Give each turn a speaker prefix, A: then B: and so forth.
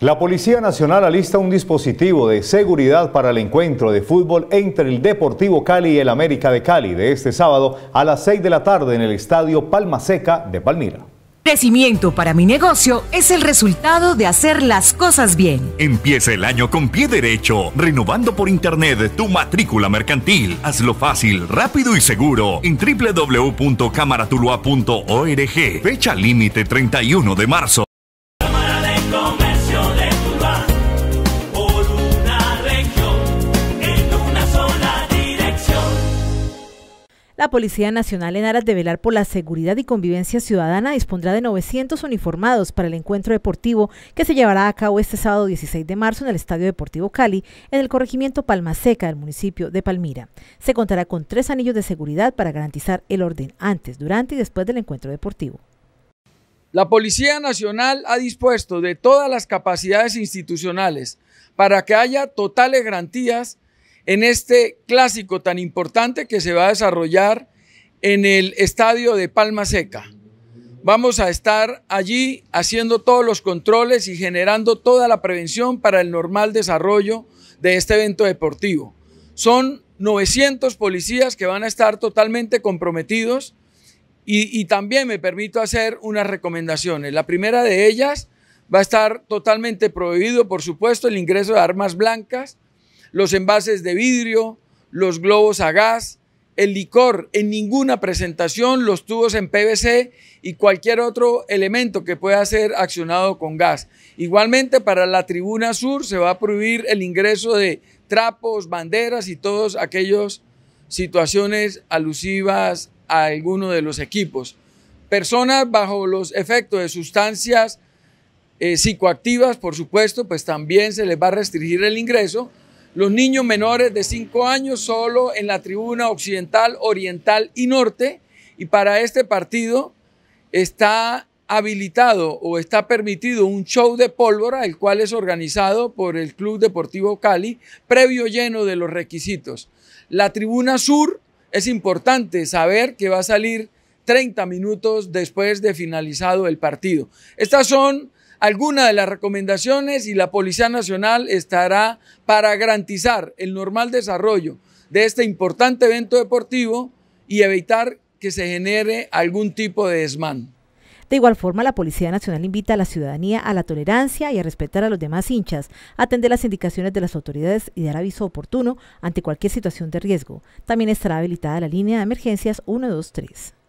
A: La Policía Nacional alista un dispositivo de seguridad para el encuentro de fútbol entre el Deportivo Cali y el América de Cali de este sábado a las 6 de la tarde en el Estadio Palma Seca de Palmira.
B: Crecimiento para mi negocio es el resultado de hacer las cosas bien.
A: Empieza el año con pie derecho, renovando por internet tu matrícula mercantil. Hazlo fácil, rápido y seguro en www.camaratuloa.org. Fecha límite 31 de marzo.
B: Policía Nacional, en aras de velar por la seguridad y convivencia ciudadana, dispondrá de 900 uniformados para el encuentro deportivo que se llevará a cabo este sábado 16 de marzo en el Estadio Deportivo Cali, en el corregimiento Palma Seca del municipio de Palmira. Se contará con tres anillos de seguridad para garantizar el orden antes, durante y después del encuentro deportivo.
A: La Policía Nacional ha dispuesto de todas las capacidades institucionales para que haya totales garantías en este clásico tan importante que se va a desarrollar en el estadio de Palma Seca. Vamos a estar allí haciendo todos los controles y generando toda la prevención para el normal desarrollo de este evento deportivo. Son 900 policías que van a estar totalmente comprometidos y, también me permito hacer unas recomendaciones. La primera de ellas va a estar totalmente prohibido, por supuesto, el ingreso de armas blancas, los envases de vidrio, los globos a gas, el licor en ninguna presentación, los tubos en PVC y cualquier otro elemento que pueda ser accionado con gas. Igualmente para la tribuna sur se va a prohibir el ingreso de trapos, banderas y todas aquellas situaciones alusivas a alguno de los equipos. Personas bajo los efectos de sustancias eh, psicoactivas, por supuesto, pues también se les va a restringir el ingreso los niños menores de 5 años solo en la tribuna occidental, oriental y norte. Y para este partido está habilitado o está permitido un show de pólvora, el cual es organizado por el Club Deportivo Cali, previo lleno de los requisitos. La tribuna sur es importante saber que va a salir 30 minutos después de finalizado el partido. Estas son alguna de las recomendaciones y la Policía Nacional estará para garantizar el normal desarrollo de este importante evento deportivo y evitar que se genere algún tipo de desmán.
B: De igual forma, la Policía Nacional invita a la ciudadanía a la tolerancia y a respetar a los demás hinchas, atender las indicaciones de las autoridades y dar aviso oportuno ante cualquier situación de riesgo. También estará habilitada la línea de emergencias 123.